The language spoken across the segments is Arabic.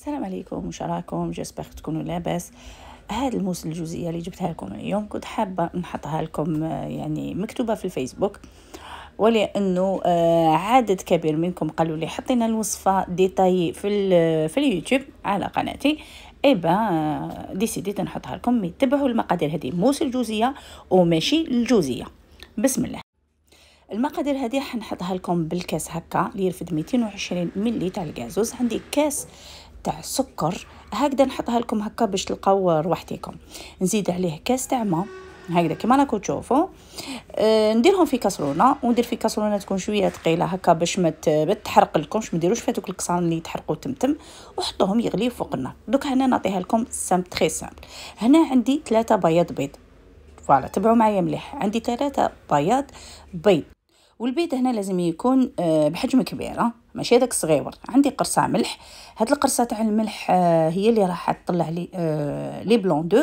السلام عليكم وش راكم جيسبر تكونوا لاباس هاد الموس الجوزيه اللي جبتها لكم اليوم كنت حابه نحطها لكم آه، يعني مكتوبه في الفيسبوك ولانه آه، عدد كبير منكم قالوا لي حطينا الوصفه ديتاي في في اليوتيوب على قناتي ايبا آه، ديسيديت نحطها لكم يتبعوا المقادير هذه موس الجوزيه وماشي الجوزيه بسم الله المقادير هذه حنحطها لكم بالكاس هكا اللي يرفد 220 ملي تاع الكازوز عندي كاس تاع السكر هكذا نحطها لكم هكا باش تلقاو رواحتكم نزيد عليه كاس تاع ماء هكذا كيما راكم تشوفوا أه نديرهم في كاسرونه وندير في كاسرونه تكون شويه ثقيله هكا باش ما تحرق لكمش ما ديروش فيها دوك الكسران اللي تحرقوا تمتم وحطوهم يغلي فوق النار دوك هنا نعطيها لكم سام تري سامبل هنا عندي ثلاثه بياض بيض فوالا تبعوا معايا مليح عندي ثلاثه بياض بيض والبيض هنا لازم يكون أه، بحجم كبيره ماشي هذاك الصغيور عندي قرصه ملح هاد القرصه تاع الملح آه، هي اللي راح تطلع لي آه، لي بلون دو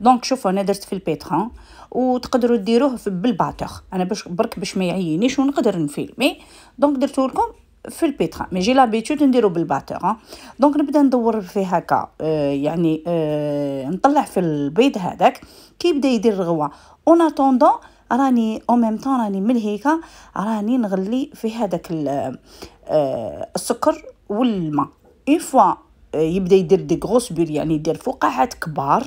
دونك شوفوا انا درت في البيتران وتقدروا ديروه بالباتور انا باش برك باش ما يعينيش ونقدر نفيلمي دونك درتو لكم في مي جي لابيتود نديرو بالباتور دونك نبدا ندور فيه هكا آه يعني آه نطلع في البيض هذاك كي يبدا يدير رغوه اون اتوندون راني او ميم طون راني ملهيكه راني نغلي في هذاك آه، السكر والماء اون آه، فوا يبدا يدير دي غوس بير يعني يدير فقاعات كبار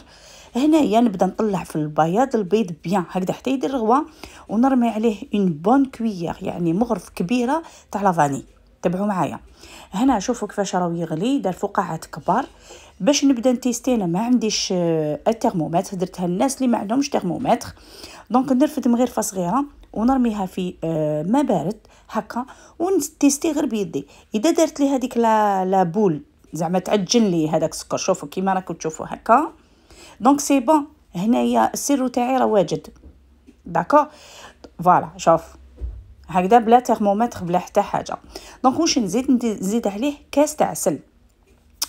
هنايا يعني نبدا نطلع في البياض البيض بيان هكذا حتى يدير رغوه ونرمي عليه اون بون كويير يعني مغرف كبيره تاع لافاني تبعوا معايا هنا شوفوا كيفاش راهو يغلي دار فقاعات كبار باش نبدا نتيستي انا ما عنديش آه، الترمومتر درتها الناس اللي ما عندهمش ترمومتر دونك نرفد مغرفه صغيره ونرميها في آه، ما بارد هكا ونتيستي غير بيدي اذا درت لي هذيك لا لا بول زعما تعجن لي هذاك السكر شوفوا كيما راكم تشوفوا هكا دونك سي بون هنايا السر تاعي راه واجد داكور فوالا شوف هكذا بلا ترمومتر بلا حتى حاجه دونك واش نزيد نزيد عليه كاس تاع عسل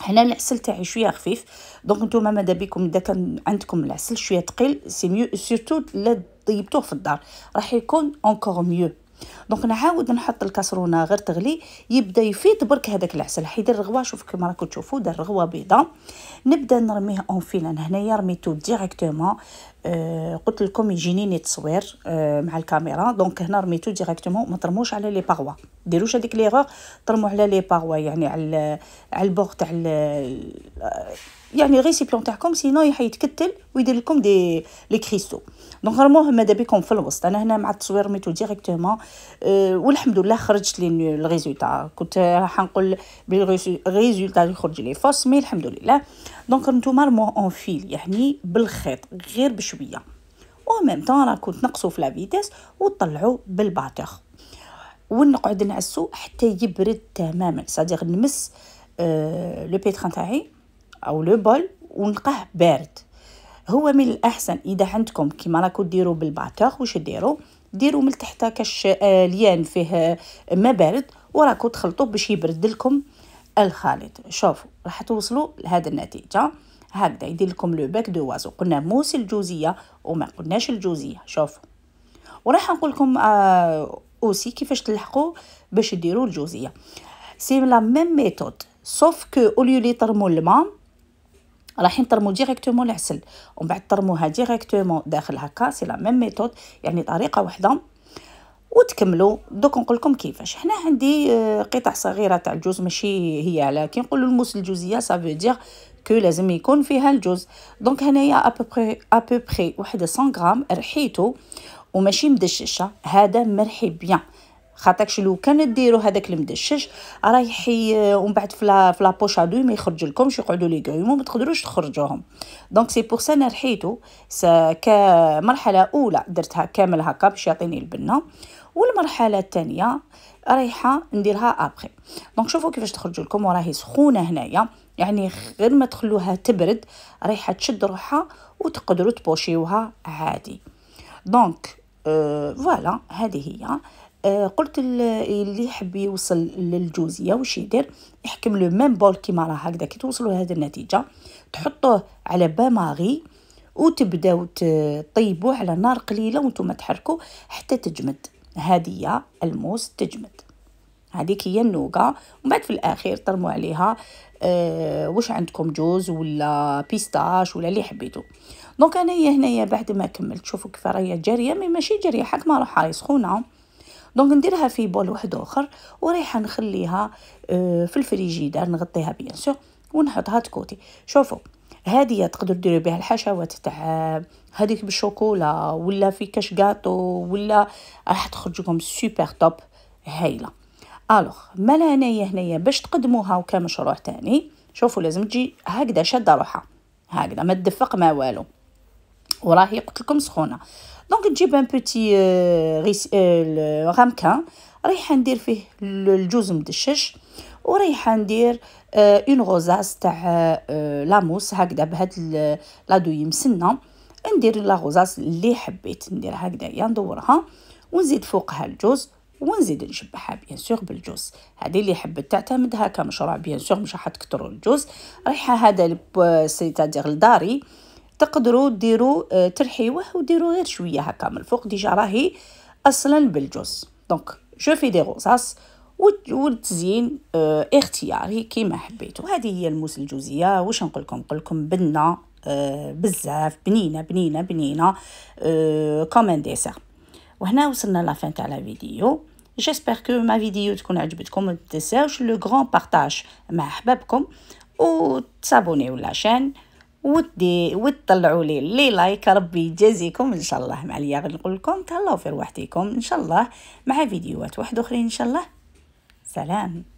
هنا العسل تاعي شويه خفيف دونك نتوما ماذا بكم اذا كان عندكم العسل شويه ثقيل سي ميو سورتو لا طيبتوه في الدار راح يكون اونكور ميو دونك نعاود نحط الكاسرونه غير تغلي يبدا يفيض برك هذاك العسل حيد الرغوه شوف كيما راكم تشوفوا دار رغوه بيضاء نبدا نرميه اون فيلان هنايا رميتو ديريكتومون آه قلت لكم يجينيني تصوير آه مع الكاميرا دونك هنا رميتو ديريكتومون ما ترموش على لي باغوا ديروش هذيك ليغور ترموا على لي باغوا يعني على على البوغ تاع آه، يعني الريسيبيون تاعكم سينو يتكتل ويدير لكم دي لي كريستو دونك رموه ماذا بكم في الوسط انا هنا مع التصوير ميتو ديريكتومون أه والحمد لله خرجت لي الريزولتا كنت نقول بالريزولتا اللي خرج لي فوس مي الحمد لله دونك نتوما رموه اون فيل يعني بالخيط غير بشويه و ميم طون كنت نقصو في لا فيتيس وطلعوا بالباتور ونقعد نعسو حتى يبرد تماما سادير نمس أه، لو بيتران تاعي او لو بول ونلقاه بارد هو من الاحسن اذا عندكم كيما راكو ديروا بالباتور واش ديروا ديروا من تحت كاش آه، ليان فيه آه، ما بارد وراكو تخلطوا باش يبرد لكم الخليط شوفوا راح توصلوا لهذا النتيجه هكذا يدير لكم لو باك دو وازو قلنا موس الجوزيه وما قلناش الجوزيه شوفوا وراح نقول لكم آه اوسي كيفاش تلحقوا باش ديروا الجوزيه سي لا ميم ميثود سوف كو اوليو لي ترموا الماء رايحين ترمو ديريكتومون العسل ومن بعد ترموها ديريكتومون داخل هكا سي لا ميم ميثود يعني طريقه واحده وتكملوا دوك نقول لكم كيفاش هنا عندي آه، قطع صغيره تاع الجوز ماشي هي على كي نقولوا الموس الجوزيه سا فو دير كو لازم يكون فيها الجوز دونك هنايا ابوبري ابوبري واحد 100 غرام رحيته وماشي مدششه هذا مرحي بيان خاطرش لو كان ديروا هذاك المدشش رايح آه، ومن بعد في لابوش ادوي ما يخرج لكمش يقعدوا لي غيوم ما تقدروش تخرجوهم دونك سي بور سا انا رحيتو كمرحله اولى درتها كامل هكا باش يعطيني البنه والمرحله الثانيه رايحه نديرها ابخي دونك شوفوا كيفاش تخرج لكم وراهي سخونه هنايا يعني غير ما تخلوها تبرد رايحه تشد روحها وتقدروا تبوشيوها عادي دونك فوالا آه هذه هي آه، قلت اللي يحب يوصل للجوزيه وش يدير يحكم لو ميم بول كيما راه هكذا كي توصلوا لهذه النتيجه تحطوه على باماغي وتبداو تطيبوه على نار قليله وانتم تحركوا حتى تجمد هذه الموس تجمد هذيك هي النوقه ومن بعد في الاخير ترموا عليها أه واش عندكم جوز ولا بيستاش ولا اللي حبيتو دونك انايا هنايا بعد ما كملت شوفوا كيف راهي جاريه مي ماشي جاريه حكمه روحها سخونه دونك نديرها في بول واحد اخر ورايحه نخليها آه، في الفريجيدار نغطيها بيان سور ونحطها تكوتي شوفوا هذه تقدر ديروا بها الحشوات تاع هذيك آه، بالشوكولا ولا في كاش كاطو ولا راح تخرج لكم سوبر توب هايله الوغ مالا هنايا هنايا باش تقدموها وكمشروع تاني شوفوا لازم تجي هكذا شاده روحها هكذا ما تدفق ما والو وراهي قلت لكم سخونه دونك تجيب ان بوتي غامكان رايحه ندير فيه الجوز مدشش ورايحه ندير اون euh, غوزاس تاع لاموس euh, هكذا بهاد لادوي مسنه ندير لا غوزاس اللي حبيت ندير يا ندورها ونزيد فوقها الجوز ونزيد نشبعها بيان سور بالجوز هذه اللي حبت تعتمدها كمشروع بيان سور مش راح تكثروا الجوز رايحه هذا سيتادير لداري تقدروا ديروا آه، ترحيوه وديروا غير شويه هكا من الفوق ديجا راهي اصلا بالجوز دونك جو في دي غوزاس والتزيين اه اختياري كيما حبيتو هذه هي الموس الجوزيه واش نقول لكم نقول لكم بنه اه بزاف بنينه بنينه بنينه اه كومن ديسير وهنا وصلنا لافان تاع لا فيديو جيسبر كو ما فيديو تكون عجبتكم ما تنساوش لو غران بارطاج مع احبابكم وتسابونيو لاشين ودي وتطلعوا لي لي لايك ربي يجازيكم ان شاء الله مع الياغ نقول لكم تهلاو في رواحتكم ان شاء الله مع فيديوهات واحد اخرين ان شاء الله سلام